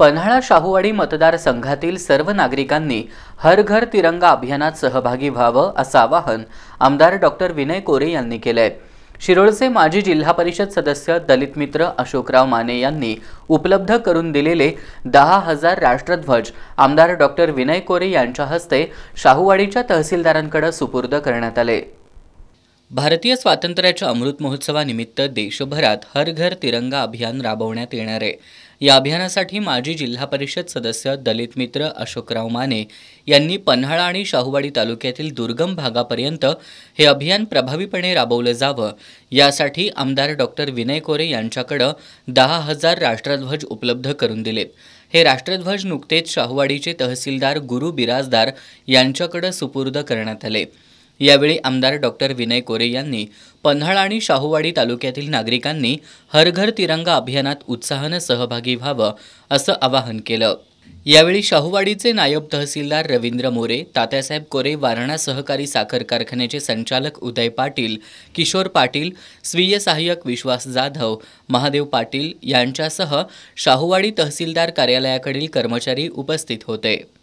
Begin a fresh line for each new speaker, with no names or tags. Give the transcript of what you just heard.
पन्हाळा शाहूवाडी मतदारसंघातील सर्व नागरिकांनी हर घर तिरंगा अभियानात सहभागी व्हावं असं आवाहन आमदार डॉक्टर विनय कोरे यांनी केलं आहे शिरोळचे माजी जिल्हा परिषद सदस्य दलित मित्र अशोकराव माने यांनी उपलब्ध करून दिलेले दहा हजार राष्ट्रध्वज आमदार डॉक्टर विनय कोरे यांच्या हस्ते शाहूवाडीच्या तहसीलदारांकडे सुपूर्द करण्यात आले भारतीय स्वातंत्र्याच्या अमृत महोत्सवानिमित्त देशभरात हर घर तिरंगा अभियान राबवण्यात येणार आहे या अभियानासाठी माजी जिल्हा परिषद सदस्य दलित मित्र अशोकराव माने यांनी पन्हाळा आणि शाहूवाडी तालुक्यातील दुर्गम भागापर्यंत हे अभियान प्रभावीपणे राबवलं जावं यासाठी आमदार डॉक्टर विनय कोरे यांच्याकडं दहा हजार राष्ट्रध्वज उपलब्ध करून दिलेत हे राष्ट्रध्वज नुकतेच शाहूवाडीचे तहसीलदार गुरु बिराजदार यांच्याकडं सुपूर्द करण्यात आले यावेळी आमदार डॉक्टर विनय कोरे यांनी पन्हाळा आणि शाहूवाडी तालुक्यातील नागरिकांनी हरघर तिरंगा अभियानात उत्साहानं सहभागी व्हावं असं आवाहन केलं यावेळी शाहूवाडीचे नायब तहसीलदार रवींद्र मोरे तात्यासाहेब कोरे वारणा सहकारी साखर कारखान्याचे संचालक उदय पाटील किशोर पाटील स्वीय सहाय्यक विश्वास जाधव महादेव पाटील यांच्यासह शाहूवाडी तहसीलदार कार्यालयाकडील कर्मचारी उपस्थित होते